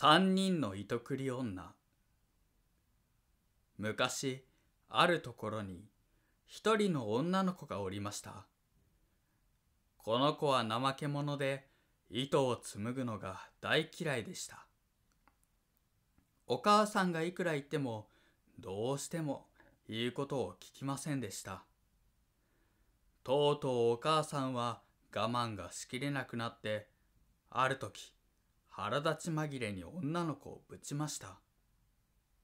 三人の糸繰り女昔あるところに一人の女の子がおりましたこの子は怠け者で糸を紡ぐのが大嫌いでしたお母さんがいくら言ってもどうしても言うことを聞きませんでしたとうとうお母さんは我慢がしきれなくなってある時腹立ち紛れに女の子をぶちました。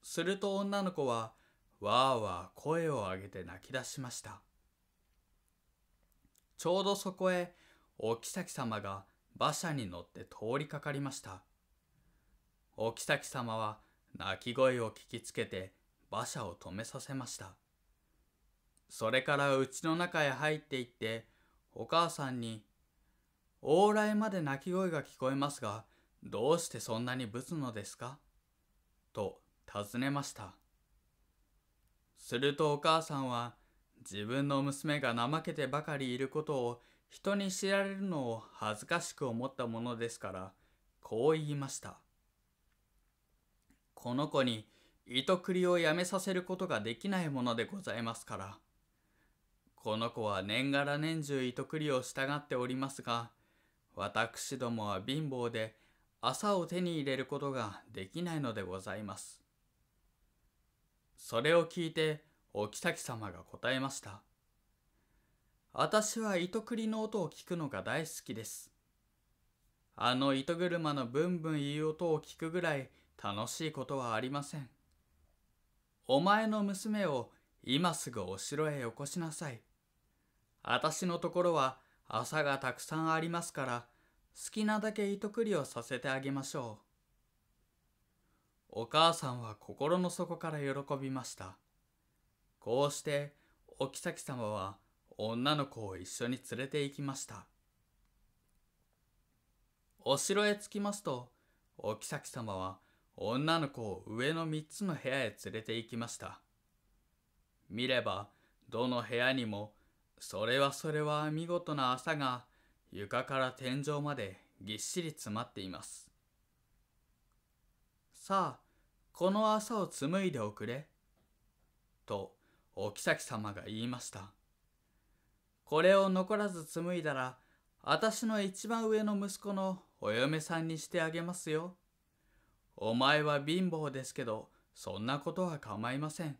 すると女の子は、わーわー声を上げて泣き出しました。ちょうどそこへ、お妃様が馬車に乗って通りかかりました。お妃様は泣き声を聞きつけて馬車を止めさせました。それから家の中へ入っていって、お母さんに、往来まで泣き声が聞こえますが、どうしてそんなにぶつのですかと尋ねました。するとお母さんは自分の娘が怠けてばかりいることを人に知られるのを恥ずかしく思ったものですからこう言いました。この子に糸繰りをやめさせることができないものでございますから。この子は年がら年中糸繰りを従っておりますが、私どもは貧乏で朝を手に入れることができないのでございます。それを聞いて、お妃様が答えました。私は糸繰りの音を聞くのが大好きです。あの糸車のブンブン言う音を聞くぐらい楽しいことはありません。お前の娘を今すぐお城へよこしなさい。私のところは朝がたくさんありますから、好きなだけ糸くりをさせてあげましょう。お母さんは心の底から喜びました。こうしてお妃様は女の子を一緒に連れて行きました。お城へ着きますと、お妃様は女の子を上の3つの部屋へ連れて行きました。見れば、どの部屋にも、それはそれは見事な朝が床から天井までぎっしり詰まっています。さあ、この朝を紡いでおくれ。と、お妃様が言いました。これを残らず紡いだら、私の一番上の息子のお嫁さんにしてあげますよ。お前は貧乏ですけど、そんなことは構いません。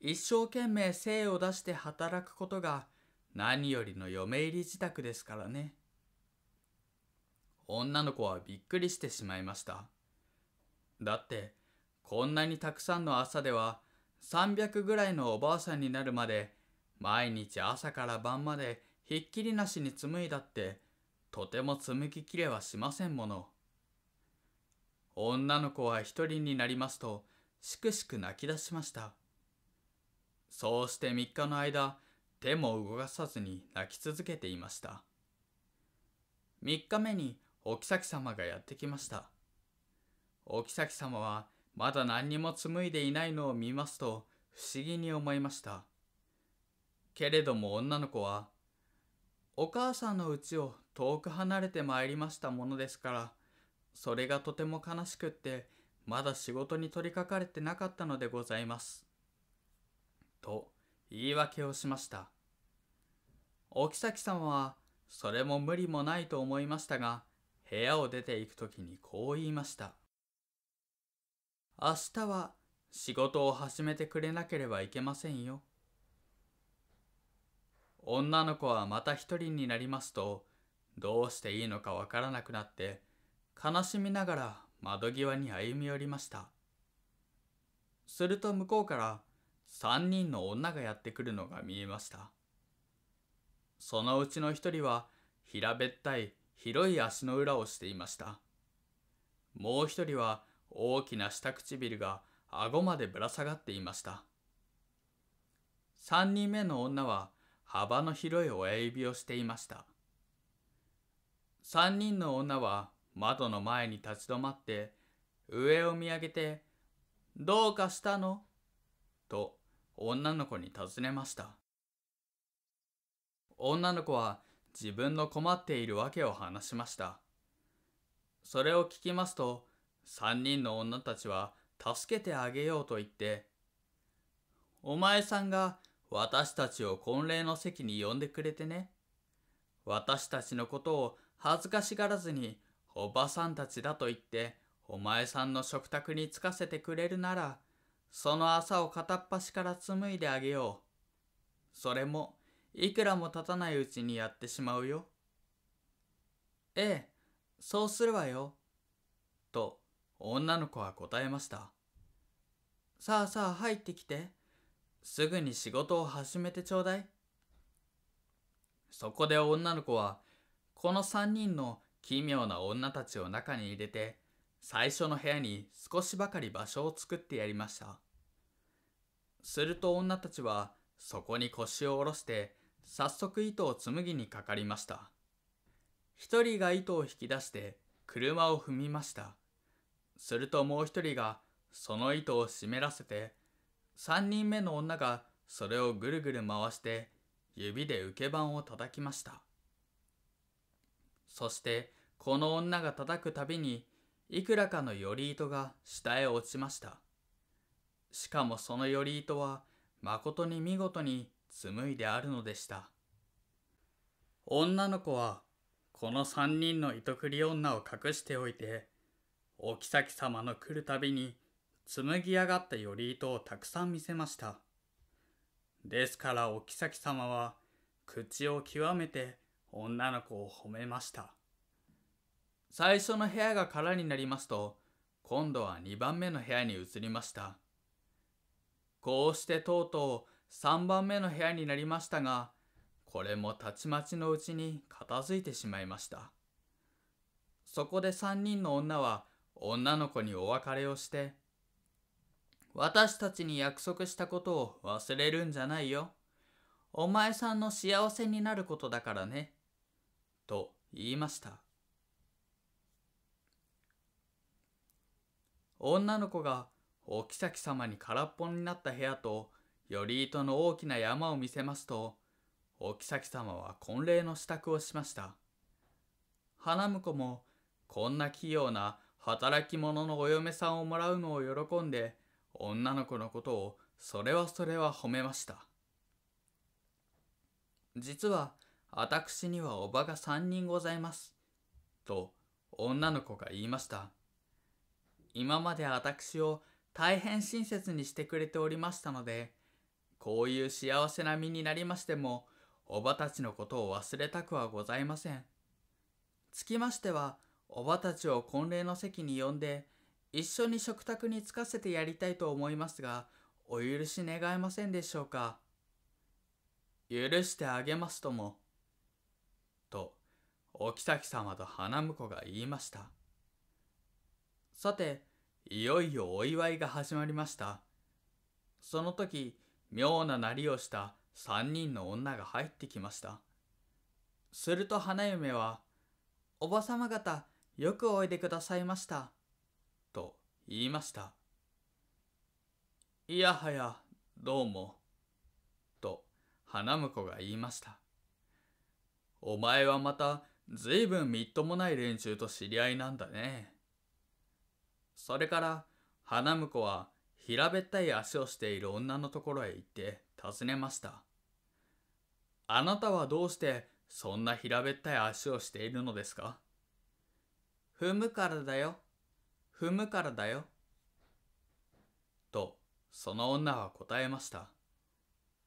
一生懸命精を出して働くことが何よりの嫁入り自宅ですからね。女の子はびっくりしてしまいました。だって、こんなにたくさんの朝では、300ぐらいのおばあさんになるまで、毎日朝から晩までひっきりなしに紡いだって、とても紡ぎきれはしませんもの。女の子は一人になりますと、しくしく泣き出しました。そうして3日の間、手も動かさずに泣き続けていました。3日目にお妃様がやってきました。お妃様はまだ何にも紡いでいないのを見ますと不思議に思いました。けれども女の子は、お母さんのうちを遠く離れてまいりましたものですから、それがとても悲しくって、まだ仕事に取りかかれてなかったのでございます。と、言い訳をしました。お妃さんは、それも無理もないと思いましたが、部屋を出て行くときにこう言いました。明日は仕事を始めてくれなければいけませんよ。女の子はまた一人になりますと、どうしていいのかわからなくなって、悲しみながら窓際に歩み寄りました。すると向こうから、3人の女がやってくるのが見えました。そのうちの1人は平べったい広い足の裏をしていました。もう1人は大きな下唇が顎までぶら下がっていました。3人目の女は幅の広い親指をしていました。3人の女は窓の前に立ち止まって上を見上げて「どうかしたの?」と女の子に尋ねました。女の子は自分の困っている訳を話しました。それを聞きますと、3人の女たちは助けてあげようと言って、お前さんが私たちを婚礼の席に呼んでくれてね。私たちのことを恥ずかしがらずにおばさんたちだと言ってお前さんの食卓に着かせてくれるならその朝を片っ端から紡いであげよう。それも、いくらも経たないうちにやってしまうよ。ええ、そうするわよ。と、女の子は答えました。さあさあ入ってきて。すぐに仕事を始めてちょうだい。そこで女の子は、この3人の奇妙な女たちを中に入れて、最初の部屋に少しばかり場所を作ってやりました。すると女たちはそこに腰を下ろして早速糸を紡ぎにかかりました。一人が糸を引き出して車を踏みました。するともう一人がその糸を湿らせて、三人目の女がそれをぐるぐる回して指で受け板を叩きました。そしてこの女が叩くたびにいくらかの頼糸が下へ落ちました。しかもその頼糸はまことに見事に紡いであるのでした。女の子はこの三人の糸繰り女を隠しておいて、お妃様の来るたびに紡ぎ上がった頼糸をたくさん見せました。ですからお妃様は口を極めて女の子を褒めました。最初の部屋が空になりますと、今度は2番目の部屋に移りました。こうしてとうとう3番目の部屋になりましたが、これもたちまちのうちに片付いてしまいました。そこで3人の女は女の子にお別れをして、私たちに約束したことを忘れるんじゃないよ。お前さんの幸せになることだからね。と言いました。女の子がお妃様に空っぽになった部屋と頼糸の大きな山を見せますとお妃様は婚礼の支度をしました花婿もこんな器用な働き者のお嫁さんをもらうのを喜んで女の子のことをそれはそれは褒めました実は私にはおばが3人ございますと女の子が言いました今まで私を大変親切にしてくれておりましたので、こういう幸せな身になりましても、おばたちのことを忘れたくはございません。つきましては、おばたちを婚礼の席に呼んで、一緒に食卓に着かせてやりたいと思いますが、お許し願えませんでしょうか。許してあげますとも。と、お妃様と花婿が言いました。さて、いよいよお祝いが始まりました。その時、妙ななりをした三人の女が入ってきました。すると花嫁は、おばさま方、よくおいでくださいました。と言いました。いやはや、どうも。と、花婿が言いました。お前はまた、ずいぶんみっともない連中と知り合いなんだね。それから花婿は平べったい足をしている女のところへ行って尋ねました。あなたはどうしてそんな平べったい足をしているのですか踏むからだよ。踏むからだよ。と、その女は答えました。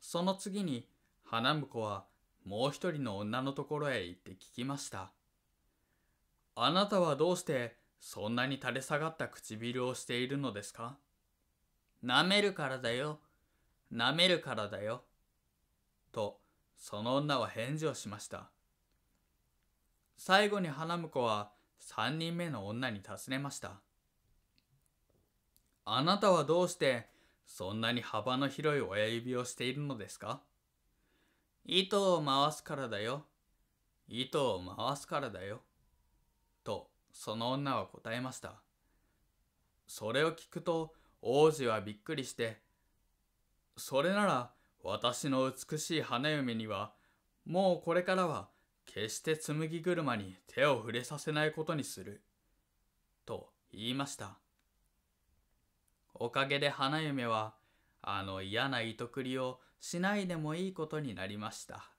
その次に、花婿はもう一人の女のところへ行って聞きました。あなたはどうしてそんなに垂れ下がった唇をしているのですか舐めるからだよ。舐めるからだよ。と、その女は返事をしました。最後に花婿は3人目の女に尋ねました。あなたはどうしてそんなに幅の広い親指をしているのですか糸を回すからだよ。糸を回すからだよ。と、その女は答えました。それを聞くと王子はびっくりして、それなら私の美しい花嫁にはもうこれからは決して紬車に手を触れさせないことにする。と言いました。おかげで花嫁はあの嫌な糸繰りをしないでもいいことになりました。